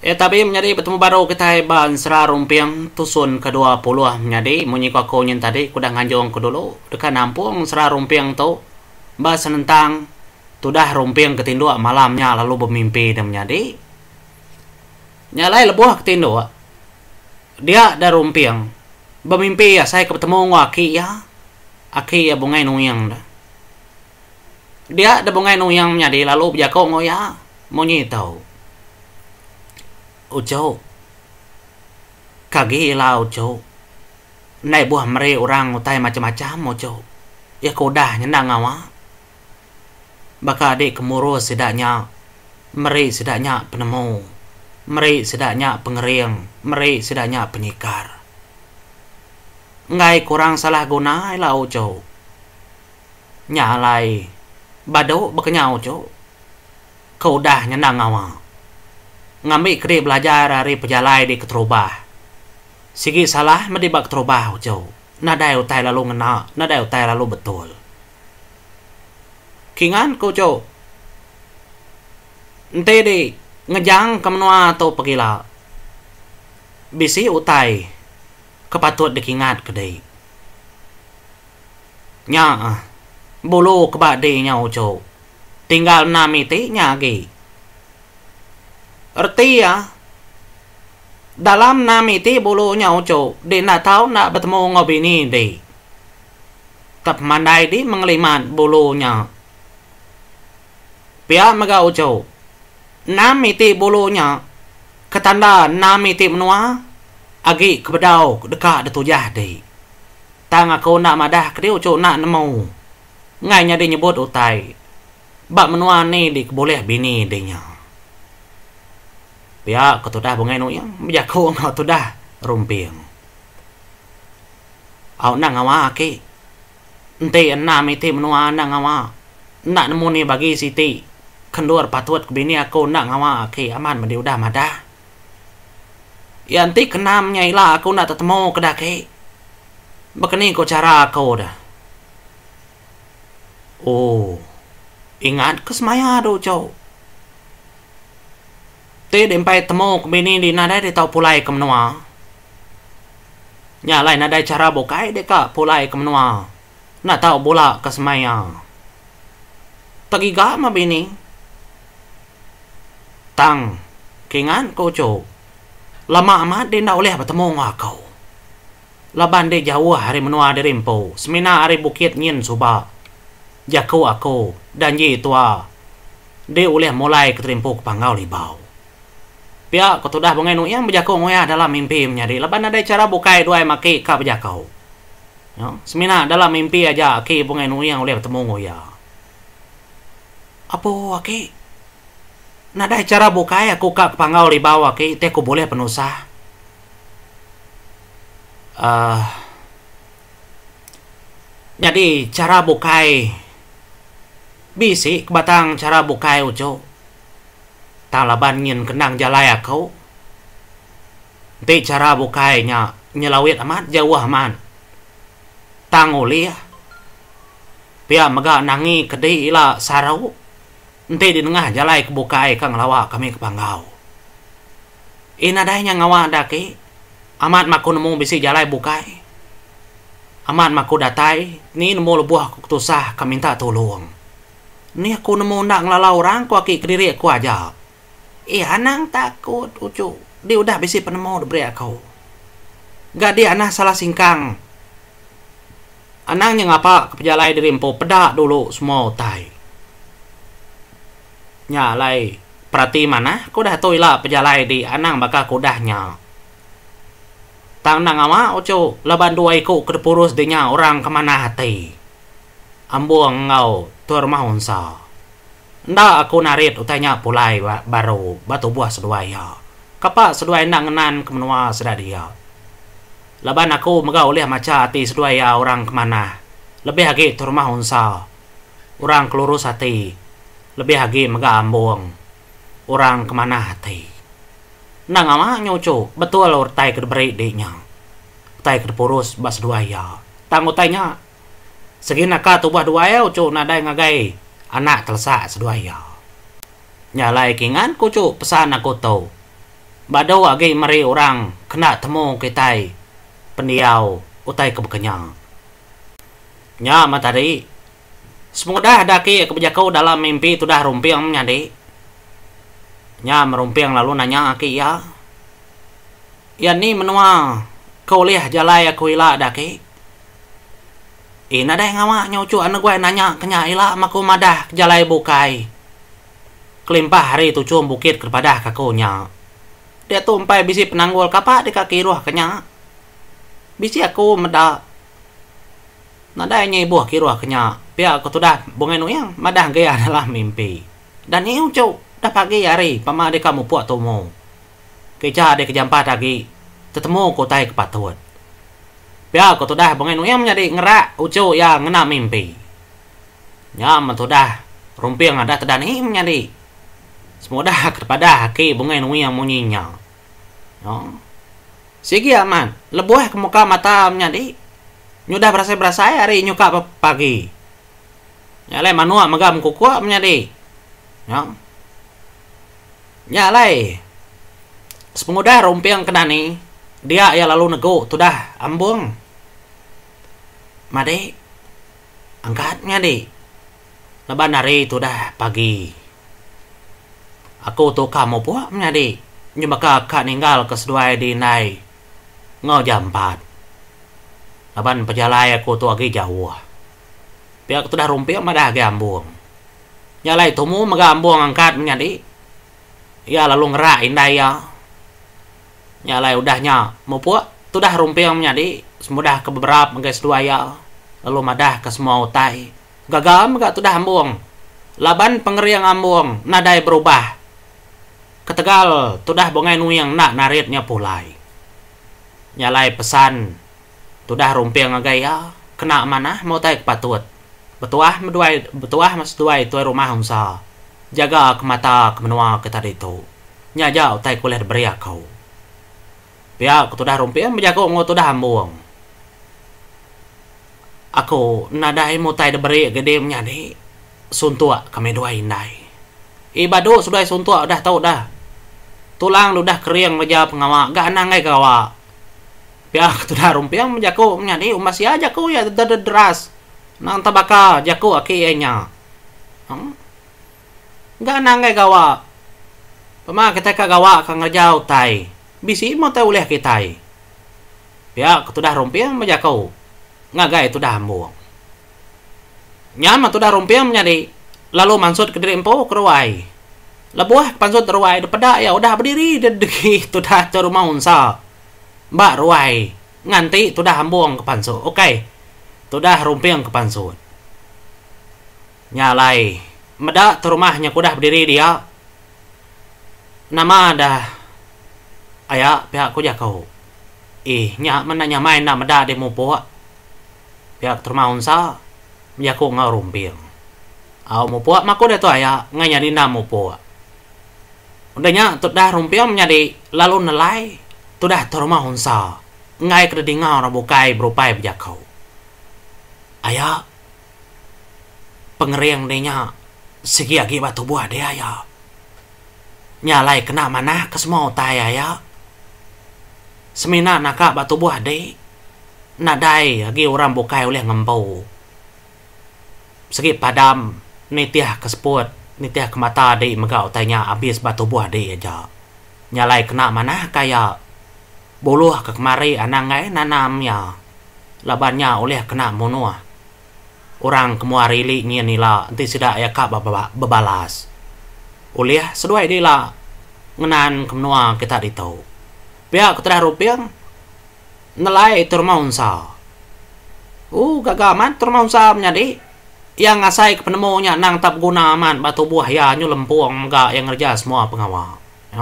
ya tapi menjadi bertemu baru kita hebat serah rumpiang tusun kedua puluh menjadi munyiku aku nyen tadi kuda anjong ke dulu dekat nampung serah rumpiang tu bahas tentang tudah rumpiang ketindua malamnya lalu bermimpi dan menjadi nyalai lebuah ketindua dia ada rumpiang bermimpi ya saya ketemu ngaki ya aki ya bungai nuyang dah dia ada bungai nuyang menjadi lalu jago ngoya munyi tahu ô kagih lah ghê là buah mere orang utai macam-macam ô ya koda nyendang ngawa baka adik kemuru sedaknya meri sedaknya penemu meri sedaknya pengering meri sedaknya penyikar ngai kurang salah guna lah ojo nyalai bado baknya ojo kau dah nyenang awang ngambil kri belajar hari pejalai di ketroba, Sigi salah medibak ketrobah ujau. Nadai utai lalu ngena, nadai utai lalu betul. Kingan ku ujau. Nanti di ngejang kemenua atau pegila. Bisi utai kepatut dikingat kedai. Nya, bulu kebak di nyau ujau. Tinggal nami nya nyagi ya dalam nam itu bulu nyau di na tau na bertemu ngopi ini di tap mandai di mengeliman bulunya pia mega cu nam iti bulunya ketanda nam itu menua agi kebedau dekat detujah di tang aku nak madah keriu uco nak nemu ngainya di nyebut utai bak menua ni di boleh bini dinya pihak ketudah bungai nu ya menjaku ngau tudah rumping au nang ngawa ake ente enna mete menua nang ngawa nak nemu ni bagi siti kendur patut ke aku nak ngawa ake aman mandi udah mada ya nanti kenam nyaila aku nak tetemu kedah ke bekeni ko cara aku dah oh ingat kesmaya do jauh Tê bay temo kemini di nada di tau pulai kemenua. Nya lain ada cara bokai deka pulai kemenua. Nak tahu bola ke kesemaya. Tagiga ma bini. Tang, kingan koco. Lama amat dia nak boleh bertemu ngakau. Laban dia jauh hari menua di rimpo. Semina hari bukit nyin subak. Jakau aku dan ye tua. Dia boleh mulai ke rimpo kepangau libau pihak kau sudah mengenu yang bejakau ngoya dalam mimpi menyari lepas ada cara bukai dua maki ka bejakau ya semina dalam mimpi aja ki mengenu yang oleh bertemu ngoya Apo aki Nadai cara bukai aku kak pangau di bawah ki teh aku boleh penusah ah, uh, jadi cara bukai bisi batang cara bukai ujo Talaban ngin kenang jalan aku nàng cara bukai nya nyelawit amat jauh aman man ta ya. pia maga nangi kedai ila sarau ente di tengah jalai ke kang lawa kami ke panggau ina dahnya ngawa daki amat maku nemu bisi jalai bukai amat maku datai ni nemu lebuah kutusah kami minta tolong ni aku nemu nak ngelalau orang ku aki kediri aku ajak Eh, anang takut, ucu. Dia udah bisa penemu udah beri kau. Gak dia anang salah singkang. Anang yang apa kepejalai diri empo pedak dulu semua utai. Nyalai. Perhati mana? dah tahu lah, pejalai di anang bakal kudahnya. Tang nang ama ucu laban dua iku kedepurus dinya orang kemana hati. Ambuang ngau tur mahonsa nda aku narit utanya pulai baru batu buah sedua ya. Kapa sedua nak ngenan ke menua sedar dia. Laban aku mega oleh maca hati sedua ya orang kemana. Lebih lagi rumah unsa. Orang kelurus hati. Lebih lagi mega ambung. Orang kemana hati. Nang ngama nyoco betul urtai kedberi deknya. Utai kedpurus bas dua ya. Tang utanya. Segina ka tubah dua ya ucu nadai ngagai anak telsa seduaya. Nyalai kingan kucu pesan aku tau. Badau agi mari orang kena temu kitai pendiau utai kebekenya. Nya matari, Semoga daki kebijakau dalam mimpi itu dah rumpiang nyadi. Nya merumpiang lalu nanya aki ya. Ya ni menua kau lihat jalai aku ila daki. Ina deh ngamak nyucu anak gue nanya kenya ila maku madah kejalai bukai. Kelimpah hari tu cum bukit kepada kakunya. Dia tumpai bisi penanggul kapak di kaki ruah kenya. Bisi aku meda. Nada nyai buah kiruah kenya. Pia aku tu dah bunga yang madah gaya adalah mimpi. Dan ini ucu dah pagi hari pama di kamu puak tumu. Keja ada kejampat lagi. Tetemu kotai kepatut biar ya, kau to dah bong enu em ucu yang ngena mimpi. Ya man dah rumpi yang ada tedan ini menjadi. Semua dah kepada ya. ke pengen enu yang munyinya. No. Sigi aman, lebuah kemuka mata menjadi Nyudah berasa berasa hari nyuka pagi. nyale manua megam kuku menjadi No. Ya. semua dah rumpi yang kena nih dia ya lalu nego, tuh dah, ambung. Made, angkatnya deh. Leban hari itu dah pagi. Aku tuh kamu puaknya deh. Nhưng kak ninggal ke seduai di nai Ngau jampat leban pejalai aku tuh agi jauh Pihak tuh dah dah madah ambung, Nyalai tumu ambung angkat menyadi Ya lalu ngerak indah ya nya udahnya mau puak tu dah yang menyadi semudah ke beberapa guys dua ya lalu madah ke semua utai gagal gak tu dah ambung laban pengeriang ambung nadai berubah ketegal tu dah bongai yang nak naritnya pulai nyalai pesan tu dah yang agaya kena mana mau tai patut betuah meduai betuah mas duai tuai rumah hamsa jaga ke mata ke ke tadi tu nyajau tai kulit beriak kau pia ketudah tu dah rompi em ja aku ngo to da mong gede nya de kami dua indai ibadu sudah suntua dah udah tau dah tulang sudah kering meja pengawak gak anang ai kawa pia aku tu dah rompi em ja ko nya de umas ya ja ya dah deras nang tabaka jaku ko ake nya hmm? gak anang kawa Pemak kita kagawa kang tai bisi mau teh uleh kita ya ketudah rumpia kau ngagai itu dah hambu nyama tudah rumpia menyari. lalu mansut ke diri empo keruai lebuah pansut ruai Dapada, ya udah berdiri dedegi itu dah ceru maunsa mbak ruai nganti tudah hambu ke pansut oke okay. tudah rumpiang ke pansut nyalai meda terumahnya kudah berdiri dia nama dah aya pihak ko jakau eh nya mana main na mada demo poa pihak termaun sa jako ngarumpir au mo poa mako de to aya nganya di na mo poa nya tu dah rumpir di lalu nelai tu dah termaun sa ngai kredinga ora bukai berupai jakau aya pengeriang nya segi agi batu buah de ya nyalai kena mana kesemau tay ayah? Semina naka batu buah deh. Nadai lagi orang bukai oleh ngembau Segi padam nitiah sport, nitiah ke mata deh megau tanya habis batu buah deh aja. Ya, Nyalai kena mana kaya buluh ke kemari anangai nanam ya. Labannya oleh kena monua. Orang kemuari li nila nanti sidak ya kak bebalas. Oleh seduai dia lah ngenan kemua kita ditau. Pihak terah rupiah nelai turmaun Uh, gagaman turmaun sa menyadi. Yang ngasai ke penemunya nang tap guna aman batu buah ya nyu lempuang yang ngerja semua pengawal. Ya.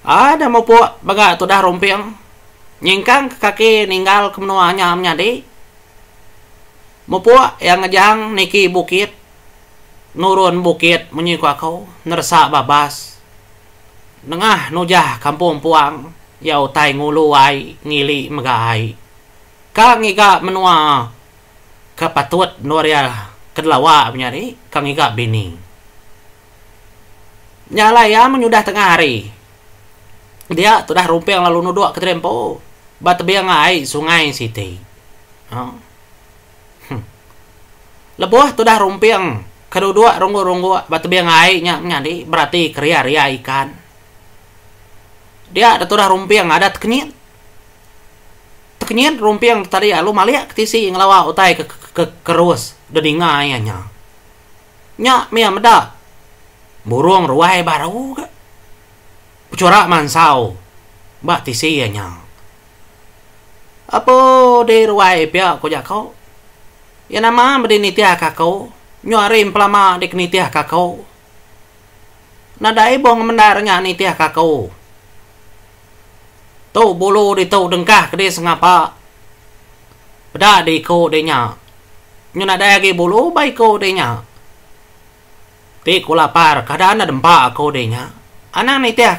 Ada mau puak baga tu dah rumpiang. Nyingkang ke kaki ninggal ke menuanya menyadi. Mau puak yang ngejang niki bukit. Nurun bukit menyikwa kau nersa babas nengah nujah kampung puang yau tai nguluai ngili megai kang ika menua kepatut noria ya kedlawa menyari kang ika bini nyala ya menyudah tengah hari dia sudah rumpeng lalu nudua ke batu batabiang ai sungai siti oh. Hm. Lebuah tu sudah rumpeng kedua ronggo batu biang ai nya nyari berarti keria-ria ikan dia ada turah rumpi yang ada teknik teknik rumpi yang tadi ya lu ke tisi yang lawa utai ke ke kerus dedinga ya nya nya mia meda burung ruai baru ga cura mansau mbak tisi ya nya apa di ruai pia kau jakau ya nama bedinitia kakau nyuari pelama di nitiah kakau nadai bong mendarnya nitiah kakau Tô bô di đi dengkah, đừng cả cái di sang ngapa. Bda đi cô đi nhà. Nhưng là đây cái bô lô kadang ada dempa ko đi Anak ni teh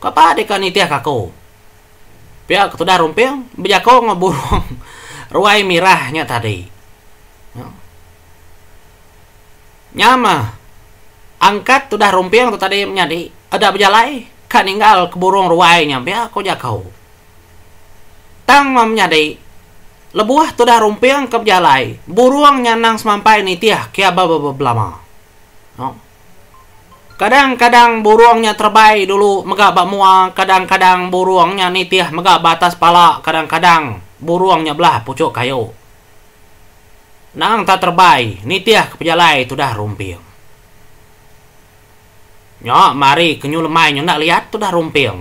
Kapa di kan ni teh kakau. Pia ketudah rumping, ngeburung ruai mirahnya tadi. Nyama, angkat dah rumping tu tadi menyadi ada lain kaninggal keburung ruai nyampe aku ya, jakau tang mam nyadai lebuah tu dah rumpiang ke jalai buruang nyanang semampai ni tiah kia babablama no. kadang-kadang buruangnya terbaik dulu megak bak muang kadang-kadang buruangnya nitiah tiah batas pala kadang-kadang buruangnya belah pucuk kayu nang tak terbaik nitiah tiah ke pejalai tu dah rumpiang Nyok, mari kenyu lemai nyok nak lihat tu dah rumpiang.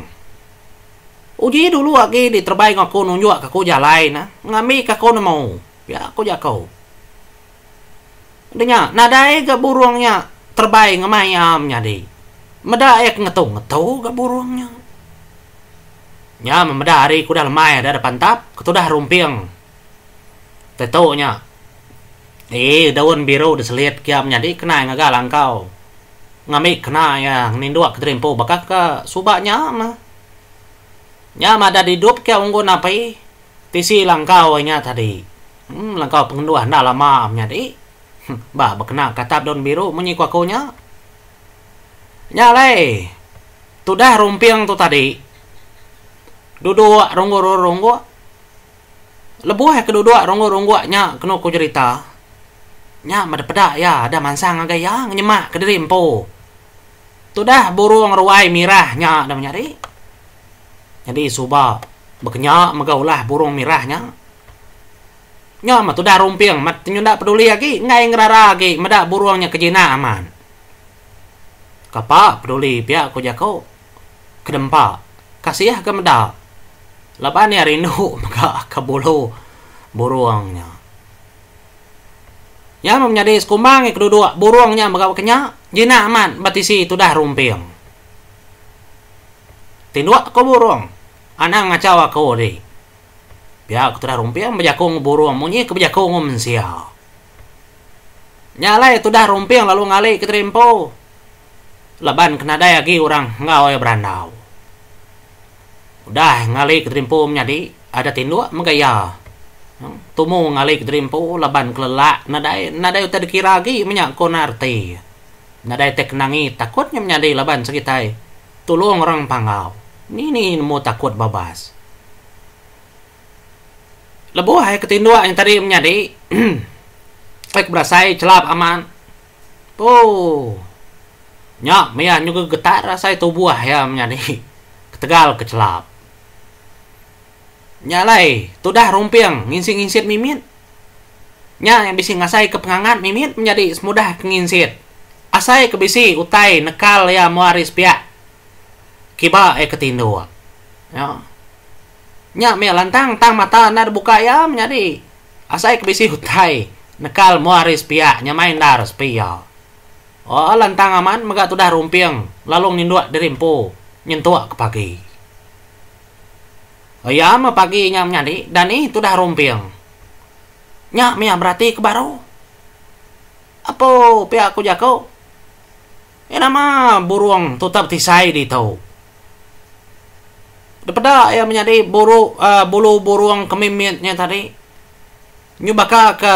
Uji dulu lagi di terbaik aku nunjuk aku jalai na. Ngami aku na mau. Ya aku kau. Dengar, nadai ke burungnya terbaik ngemai amnya di. Medaek ngetu ngetu ke burungnya. Nya memedari ku dah lemai ada depan tap, ketu dah rompeng. Tetoknya. Eh, daun biru diselit kiamnya di kena ngagalang kau ngami kena ya nindua drempo bakak ke suba nyama nyama ada di dup ke ungu napai tisi langkau nya tadi hmm, langkau pengendua na lama amnya di hm, bah bekena katap don biru nya kuakonya nyalai tudah rumpiang tu tadi duduk ronggo ronggo lebuh ya keduduk ronggo ronggo nya kena ku cerita nya mada peda ya ada mansang agak ya nyemak ke dirimpo dah burung ruai mirahnya dah nyari jadi suba bekenya megaulah burung mirahnya nya mah dah rumpiang mat nyunda peduli lagi ngai ngerara lagi meda burungnya kejina aman kapa peduli pihak ko jako kedempa kasih ya kemeda labani rindu maka kebulu burungnya nya menjadi sekumbang kedua burungnya megawaknya jina aman batisi itu dah rumping tindua ke burung anak ngacawa ke ode biar ya, itu dah rumping bejakung burung munyi ke bejakung mensial nyala itu dah rumping lalu ngali ke terimpo leban kena daya ki orang ngawe ya berandau udah ngali ke terimpo menjadi ada tindua megaya tumo ngalik dream po oh, laban kelelak nadai nadai utar kiragi menya konarte nadai tek nangi takutnya menyadai laban sekitai tulung orang pangau nini ni mau takut babas lebuh hai ketindua yang tadi menyadai Ek berasai celap aman. tuh Nyak, mea nyuga getar rasai tubuh ya menyadai. Ketegal kecelap nyalai tudah rumpiang nginsing-nginsit mimin nya yang bisi ngasai ke kepengangan mimin menjadi semudah nginsit asai ke kebisi utai nekal ya muaris pia kiba eh ketindu ya nya me lantang tang mata nar buka ya menjadi asai ke kebisi utai nekal muaris pia nyamain dar spia oh lantang aman mega tudah rumpiang lalu nindua dirimpu nyentua ke pagi Oh iya, mah pagi nyam nyandi dan itu dah rumpil. Nyak mia berarti kebaru. Apo pi aku jako? Ini ya nama buruang tetap tisai di tau. Daripada ya menjadi buru bulu buruang kemimitnya tadi. Nyubaka ke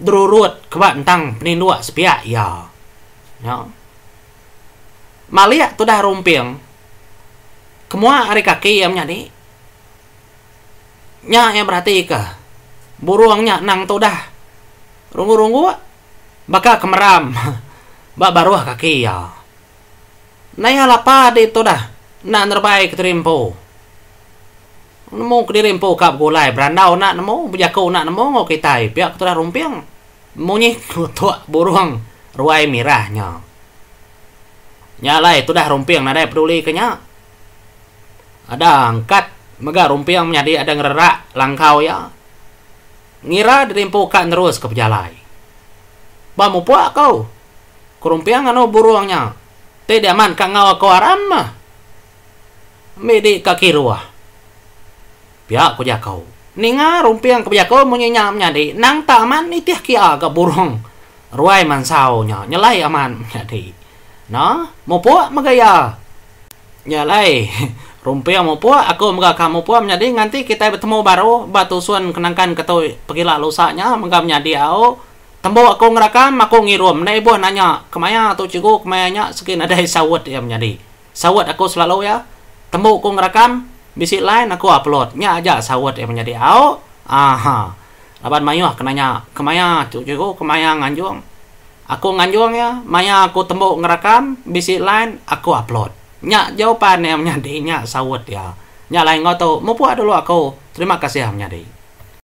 drurut kebat tentang penindua sepiak ya. Ya. Malia sudah dah Kemua hari kaki yang menjadi nya ya berarti ika buruangnya nang dah rungu-rungu baka kemeram bak baruah kaki ya naya lapa di dah na nerbaik terimpo nemu kedirimpo kap gulai berandau nak nemu bejaku nak nemu ngau kita pihak dah rumpiang munyi tua buruang ruai mirahnya nyala itu dah rumpiang nadai peduli kenyak, ada angkat Mega rumpi yang menjadi ada ngerak langkau ya. Ngira dirimpukan terus ke pejalai. Ba mau puak kau. Kerumpiang anu buruangnya. Tidak man kak ngawa kau aram mah. Medi kaki ruah. kau, nih ngar Ninga rumpiang ke kau menyenyamnya di nang tak ni tiah kia ke burung. Ruai mansau nya nyelai aman menyadi. Nah, mau puak megaya. Nyelai. Rumpia puah, aku kamu puah menjadi nanti kita bertemu baru batu suan kenangkan pergi pegila lusanya enggak menjadi au Tembo aku ngerakam, aku ngirum. nai buah nanya, kemaya atau ciku kemayanya sekian ada sawat ya menjadi. Sawat aku selalu ya. Tembo aku ngerakam, bisik lain aku upload. Nya aja sawat ya menjadi au Aha. Laban mayuh kenanya, kemaya cikgu kemaya nganjung. Aku nganjung ya, maya aku tembo ngerakam, bisik lain aku upload. Nya jawaban yang nya de sawat ya. nyalain ngoto mau dulu aku. Terima kasih yang nya